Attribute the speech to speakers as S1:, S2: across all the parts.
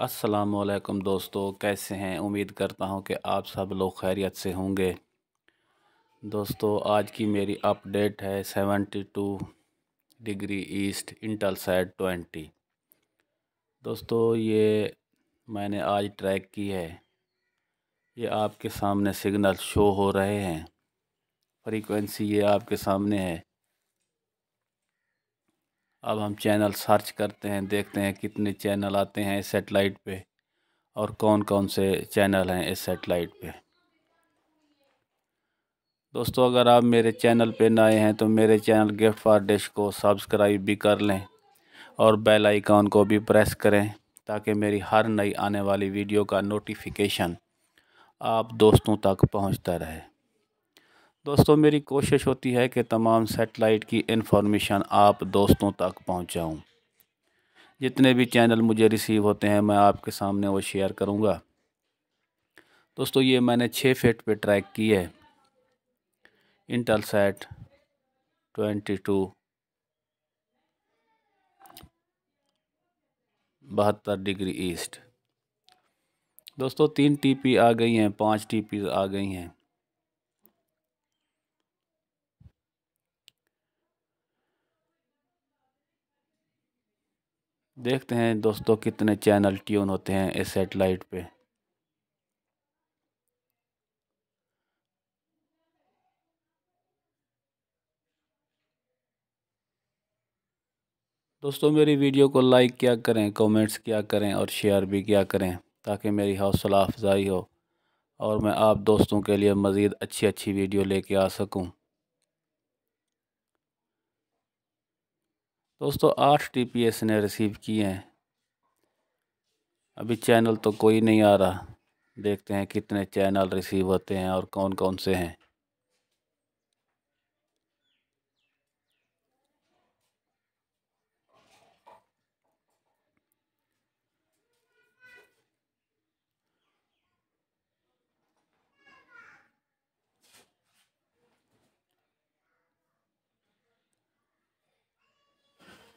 S1: असलकम दोस्तों कैसे हैं उम्मीद करता हूं कि आप सब लोग खैरियत से होंगे दोस्तों आज की मेरी अपडेट है 72 degree east Intelsat twenty दोस्तों ये मैंने आज ट्रैक की है ये आपके सामने सिग्नल शो हो रहे हैं फ्रीक्वेंसी ये आपके सामने है अब हम चैनल सर्च करते हैं देखते हैं कितने चैनल आते हैं इस सेटेलाइट पर और कौन कौन से चैनल हैं इस सेटेलाइट पर दोस्तों अगर आप मेरे चैनल पर नए हैं तो मेरे चैनल गिफ्ट फॉर डिश को सब्सक्राइब भी कर लें और बेल आइकॉन को भी प्रेस करें ताकि मेरी हर नई आने वाली वीडियो का नोटिफिकेशन आप दोस्तों तक पहुंचता रहे दोस्तों मेरी कोशिश होती है कि तमाम सेटेलाइट की इन्फॉर्मेशन आप दोस्तों तक पहुँचाऊँ जितने भी चैनल मुझे रिसीव होते हैं मैं आपके सामने वो शेयर करूंगा। दोस्तों ये मैंने छः फिट पे ट्रैक की है इंटल सेट ट्वेंटी टू बहत्तर डिग्री ईस्ट दोस्तों तीन टीपी आ गई हैं पांच टीपी आ गई हैं देखते हैं दोस्तों कितने चैनल ट्यून होते हैं इस सेटेलाइट पे दोस्तों मेरी वीडियो को लाइक किया करें कमेंट्स किया करें और शेयर भी किया करें ताकि मेरी हौसला अफजाई हो और मैं आप दोस्तों के लिए मज़ीद अच्छी अच्छी वीडियो लेके आ सकूं दोस्तों आठ टी पी एस ने रिसीव किए हैं अभी चैनल तो कोई नहीं आ रहा देखते हैं कितने चैनल रिसीव होते हैं और कौन कौन से हैं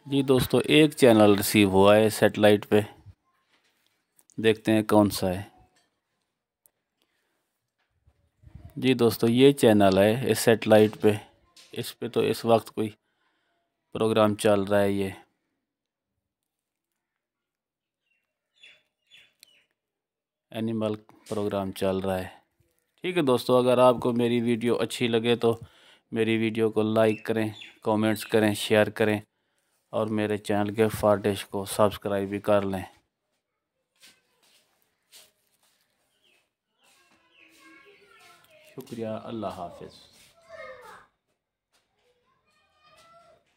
S1: जी दोस्तों एक चैनल रिसीव हुआ है सेटेलाइट पे देखते हैं कौन सा है जी दोस्तों ये चैनल है इस सेटेलाइट पे इस पे तो इस वक्त कोई प्रोग्राम चल रहा है ये एनिमल प्रोग्राम चल रहा है ठीक है दोस्तों अगर आपको मेरी वीडियो अच्छी लगे तो मेरी वीडियो को लाइक करें कमेंट्स करें शेयर करें और मेरे चैनल के फारडिश को सब्सक्राइब भी कर लें शुक्रिया अल्लाह हाफिज़